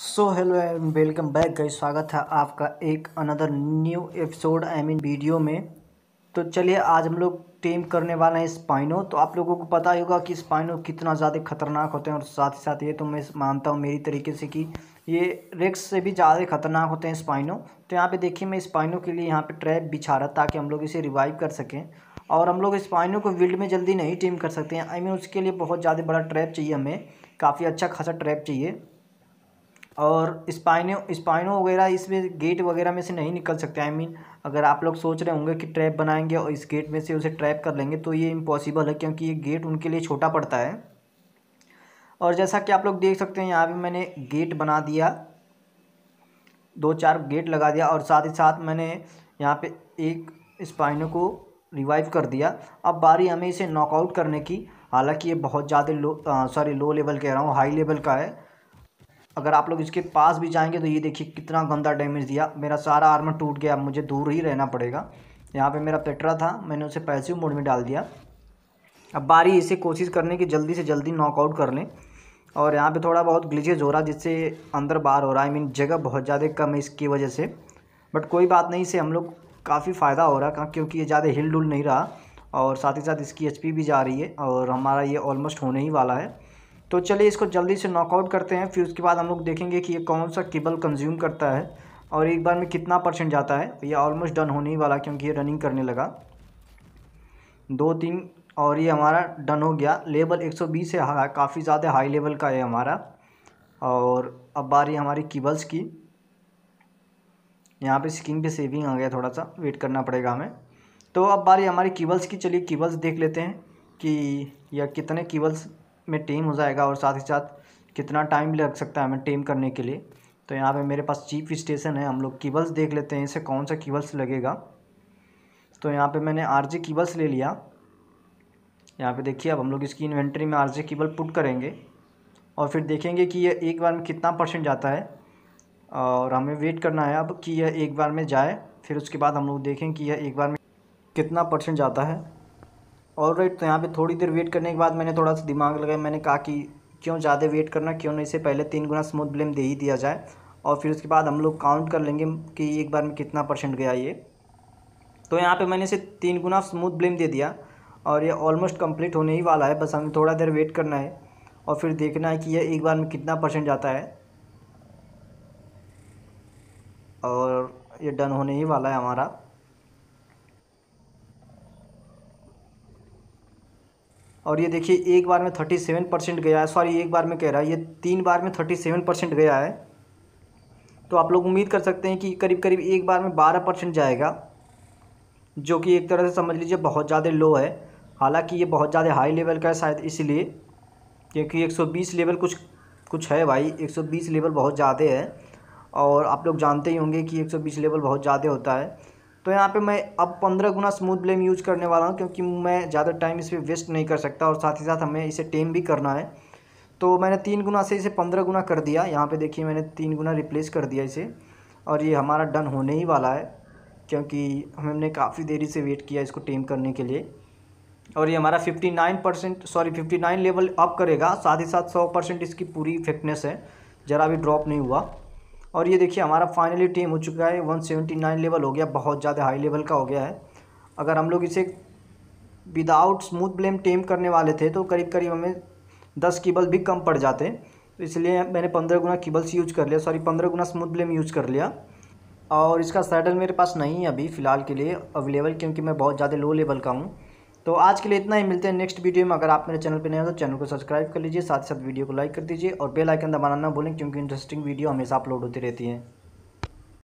so hello and welcome back गई स्वागत है आपका एक another new episode I mean video में तो चलिए आज हम लोग टेम करने वाले हैं स्पाइनो तो आप लोगों को पता ही होगा कि स्पाइनो कितना ज़्यादा खतरनाक होते हैं और साथ ही साथ ये तो मैं मानता हूँ मेरी तरीके से कि ये रेक्स से भी ज़्यादा खतरनाक होते हैं स्पाइनो तो यहाँ पर देखिए मैं स्पाइनो के लिए यहाँ पर ट्रैप बिछा रहा ताकि हम लोग इसे रिवाइव कर सकें और हम लोग स्पाइनो को विल्ड में जल्दी नहीं टीम कर सकते हैं आई मीन उसके लिए बहुत ज़्यादा बड़ा ट्रैप चाहिए हमें काफ़ी अच्छा खासा ट्रैप चाहिए और स्पाइनो स्पाइनो वगैरह इसमें गेट वगैरह में से नहीं निकल सकते आई I मीन mean, अगर आप लोग सोच रहे होंगे कि ट्रैप बनाएंगे और इस गेट में से उसे ट्रैप कर लेंगे तो ये इम्पॉसिबल है क्योंकि ये गेट उनके लिए छोटा पड़ता है और जैसा कि आप लोग देख सकते हैं यहाँ पर मैंने गेट बना दिया दो चार गेट लगा दिया और साथ ही साथ मैंने यहाँ पर एक स्पाइनो को रिवाइव कर दिया अब बारी हमें इसे नॉकआउट करने की हालांकि ये बहुत ज़्यादा लो सॉरी लो लेवल कह रहा हूँ हाई लेवल का है अगर आप लोग इसके पास भी जाएंगे तो ये देखिए कितना गंदा डैमेज दिया मेरा सारा आर्मर टूट गया मुझे दूर ही रहना पड़ेगा यहाँ पे मेरा पेट्रा था मैंने उसे पैसिव मोड में डाल दिया अब बारी इसे कोशिश करने की जल्दी से जल्दी नॉकआउट कर लें और यहाँ पे थोड़ा बहुत ग्लिचेज हो रहा है जिससे अंदर बाहर हो रहा है आई मीन जगह बहुत ज़्यादा कम है इसकी वजह से बट कोई बात नहीं इसे हम लोग काफ़ी फ़ायदा हो रहा है क्योंकि ये ज़्यादा हिल डुल नहीं रहा और साथ ही साथ इसकी एच भी जा रही है और हमारा ये ऑलमोस्ट होने ही वाला है तो चलिए इसको जल्दी से नॉकआउट करते हैं फिर उसके बाद हम लोग देखेंगे कि ये कौन सा केबल कंज्यूम करता है और एक बार में कितना परसेंट जाता है ये ऑलमोस्ट डन होने ही वाला क्योंकि ये रनिंग करने लगा दो तीन और ये हमारा डन हो गया लेवल 120 है हाँ, काफ़ी ज़्यादा हाई लेवल का है हमारा और अब बारी हमारी कीबल्स की यहाँ पे स्क्रीन पे सेविंग आ गया थोड़ा सा वेट करना पड़ेगा हमें तो अब बारी हमारी कीबल्स की चलिए कीबल्स देख लेते हैं कि यह कितने कीबल्स में टेम हो जाएगा और साथ ही साथ कितना टाइम लग सकता है हमें टेम करने के लिए तो यहाँ पे मेरे पास चीप स्टेशन है हम लोग कीबल्स देख लेते हैं इसे कौन सा कीबल्स लगेगा तो यहाँ पे मैंने आर जी कीबल्स ले लिया यहाँ पे देखिए अब हम लोग इसकी इन्वेंट्री में आर जी कीबल पुट करेंगे और फिर देखेंगे कि यह एक बार में कितना परसेंट जाता है और हमें वेट करना है अब कि यह एक बार में जाए फिर उसके बाद हम लोग देखें कि यह एक बार में कितना परसेंट जाता है और राइट तो यहाँ पे थोड़ी देर वेट करने के बाद मैंने थोड़ा सा दिमाग लगाया मैंने कहा कि क्यों ज़्यादा वेट करना क्यों नहीं इसे पहले तीन गुना स्मूथ ब्लेम दे ही दिया जाए और फिर उसके बाद हम लोग काउंट कर लेंगे कि एक बार में कितना परसेंट गया ये तो यहाँ पे मैंने इसे तीन गुना स्मूथ ब्लेम दे दिया और ये ऑलमोस्ट कम्प्लीट होने ही वाला है बस हमें थोड़ा देर वेट करना है और फिर देखना है कि यह एक बार में कितना परसेंट जाता है और ये डन होने ही वाला है हमारा और ये देखिए एक बार में थर्टी सेवन परसेंट गया है सॉरी एक बार में कह रहा है ये तीन बार में थर्टी सेवन परसेंट गया है तो आप लोग उम्मीद कर सकते हैं कि करीब करीब एक बार में बारह परसेंट जाएगा जो कि एक तरह से समझ लीजिए बहुत ज़्यादा लो है हालांकि ये बहुत ज़्यादा हाई लेवल का है शायद इसलिए क्योंकि एक लेवल कुछ कुछ है भाई एक लेवल बहुत ज़्यादा है और आप लोग जानते ही होंगे कि एक लेवल बहुत ज़्यादा होता है तो यहाँ पे मैं अब पंद्रह गुना स्मूथ ब्लेम यूज करने वाला हूँ क्योंकि मैं ज़्यादा टाइम इस पर वेस्ट नहीं कर सकता और साथ ही साथ हमें इसे टेम भी करना है तो मैंने तीन गुना से इसे पंद्रह गुना कर दिया यहाँ पे देखिए मैंने तीन गुना रिप्लेस कर दिया इसे और ये हमारा डन होने ही वाला है क्योंकि हमने काफ़ी देरी से वेट किया इसको टेम करने के लिए और ये हमारा 59 परसेंट सॉरी 59 लेवल अप करेगा साथ ही साथ 100 परसेंट इसकी पूरी फिटनेस है ज़रा भी ड्रॉप नहीं हुआ और ये देखिए हमारा फाइनली टेम हो चुका है वन सेवेंटी नाइन लेवल हो गया बहुत ज़्यादा हाई लेवल का हो गया है अगर हम लोग इसे विदाउट स्मूथ ब्लेम टेम करने वाले थे तो करीब करीब हमें दस कीबल भी कम पड़ जाते तो इसलिए मैंने पंद्रह गुना कीबल्स यूज कर लिया सॉरी पंद्रह गुना स्मूथ ब्लेम यूज कर लिया और इसका सैडल मेरे पास नहीं है अभी फ़िलहाल के लिए अवेलेबल क्योंकि मैं बहुत ज़्यादा लो लेवल का हूँ तो आज के लिए इतना ही मिलते हैं नेक्स्ट वीडियो में अगर आप मेरे चैनल पर नए हो तो चैनल को सब्सक्राइब कर लीजिए साथ ही साथ वीडियो को लाइक कर दीजिए और बेल आइकन दबाना ना भूलें क्योंकि इंटरेस्टिंग वीडियो हमेशा अपलोड होती रहती है